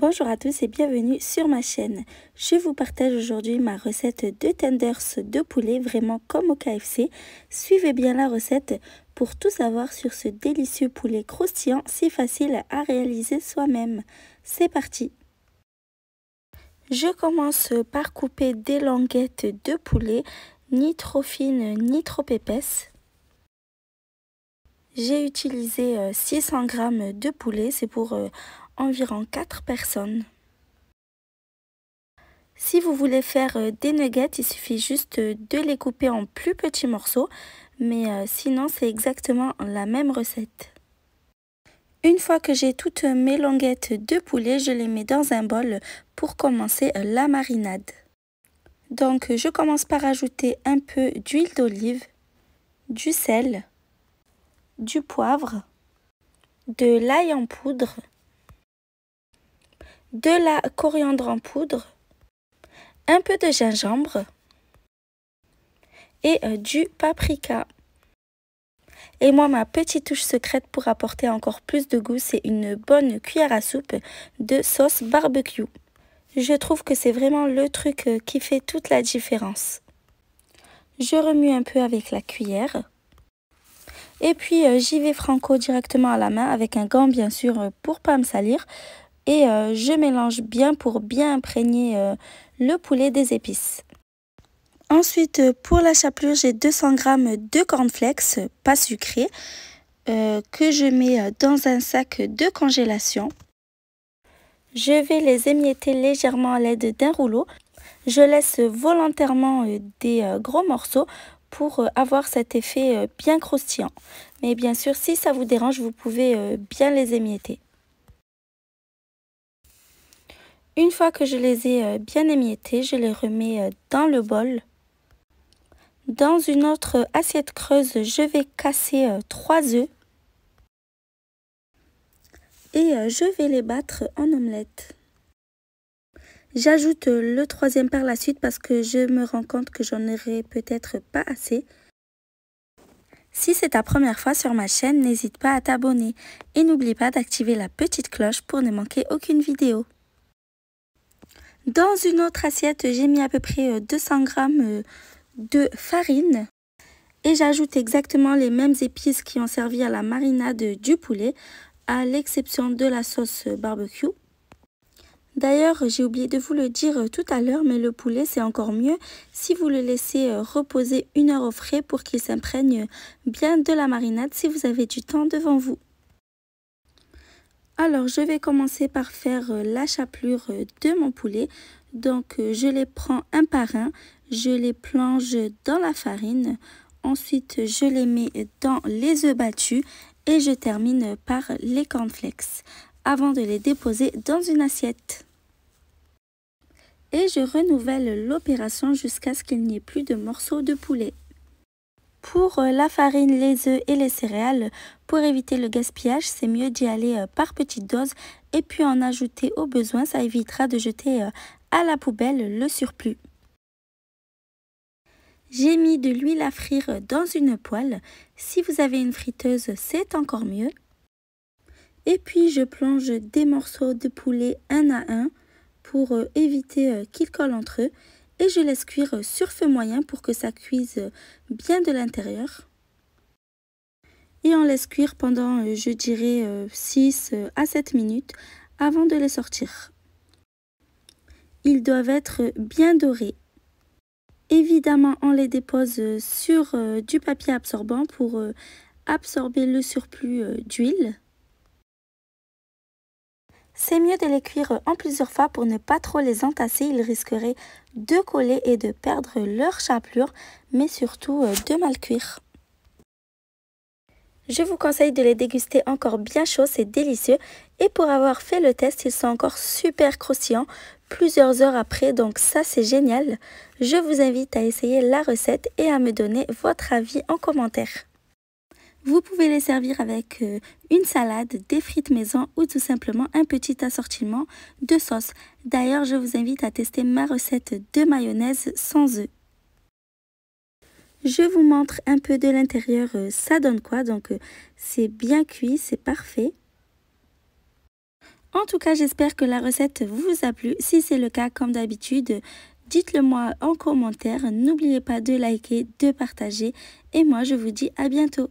Bonjour à tous et bienvenue sur ma chaîne. Je vous partage aujourd'hui ma recette de tenders de poulet vraiment comme au KFC. Suivez bien la recette pour tout savoir sur ce délicieux poulet croustillant si facile à réaliser soi-même. C'est parti Je commence par couper des languettes de poulet, ni trop fines ni trop épaisses. J'ai utilisé 600 euh, g de poulet, c'est pour euh, environ 4 personnes. Si vous voulez faire euh, des nuggets, il suffit juste euh, de les couper en plus petits morceaux, mais euh, sinon c'est exactement la même recette. Une fois que j'ai toutes mes languettes de poulet, je les mets dans un bol pour commencer la marinade. Donc je commence par ajouter un peu d'huile d'olive, du sel, du poivre, de l'ail en poudre, de la coriandre en poudre, un peu de gingembre et euh, du paprika. Et moi, ma petite touche secrète pour apporter encore plus de goût, c'est une bonne cuillère à soupe de sauce barbecue. Je trouve que c'est vraiment le truc euh, qui fait toute la différence. Je remue un peu avec la cuillère. Et puis, euh, j'y vais franco directement à la main avec un gant, bien sûr, pour pas me salir et euh, je mélange bien pour bien imprégner euh, le poulet des épices. Ensuite, euh, pour la chapelure, j'ai 200 g de cornflakes pas sucrés que je mets dans un sac de congélation. Je vais les émietter légèrement à l'aide d'un rouleau. Je laisse volontairement des gros morceaux pour avoir cet effet bien croustillant. Mais bien sûr, si ça vous dérange, vous pouvez bien les émietter. Une fois que je les ai euh, bien émiettés, je les remets euh, dans le bol. Dans une autre assiette creuse, je vais casser euh, trois œufs et je vais les battre en omelette. J'ajoute le troisième par la suite parce que je me rends compte que j'en aurai peut-être pas assez. Si c'est ta première fois sur ma chaîne, n'hésite pas à t'abonner et n'oublie pas d'activer la petite cloche pour ne manquer aucune vidéo. Dans une autre assiette, j'ai mis à peu près 200 euh, g euh, de farine. Et j'ajoute exactement les mêmes épices qui ont servi à la marinade du poulet, à l'exception de la sauce barbecue. D'ailleurs, j'ai oublié de vous le dire euh, tout à l'heure, mais le poulet, c'est encore mieux si vous le laissez reposer une heure au frais pour qu'il s'imprègne bien de la marinade si vous avez du temps devant vous. Alors, je vais commencer par faire euh, la chapelure euh, de mon poulet. Donc, euh, je les prends un par un, je les plonge dans la farine. Ensuite, je les mets dans les œufs battus et je termine par les cornflakes avant de les déposer dans une assiette. Et je renouvelle l'opération jusqu'à ce qu'il n'y ait plus de morceaux de poulet. Pour euh, la farine, les œufs et les céréales, pour éviter le gaspillage, c'est mieux d'y aller euh, par petites doses et puis en ajouter au besoin. Ça évitera de jeter euh, à la poubelle le surplus. J'ai mis de l'huile à frire dans une poêle. Si vous avez une friteuse, c'est encore mieux. Et puis je plonge des morceaux de poulet un à un pour éviter qu'ils collent entre eux et je laisse cuire sur feu moyen pour que ça cuise bien de l'intérieur. Et on laisse cuire pendant, euh, je dirais, 6 euh, euh, à 7 minutes avant de les sortir. Ils doivent être bien dorés. Évidemment, on les dépose sur du papier absorbant pour absorber le surplus d'huile. C'est mieux de les cuire en plusieurs fois pour ne pas trop les entasser, ils risqueraient de coller et de perdre leur chapelure, mais surtout euh, de mal cuire. Je vous conseille de les déguster encore bien chauds, c'est délicieux. Et pour avoir fait le test, ils sont encore super croustillants plusieurs heures après, donc ça c'est génial. Je vous invite à essayer la recette et à me donner votre avis en commentaire. Vous pouvez les servir avec euh, une salade, des frites maison ou tout simplement un petit assortiment de sauce. D'ailleurs, je vous invite à tester ma recette de mayonnaise sans œufs. Je vous montre un peu de l'intérieur, euh, ça donne quoi. Donc euh, c'est bien cuit, c'est parfait. En tout cas, j'espère que la recette vous a plu. Si c'est le cas, comme d'habitude, dites-le moi en commentaire. N'oubliez pas de liker, de partager. Et moi, je vous dis à bientôt.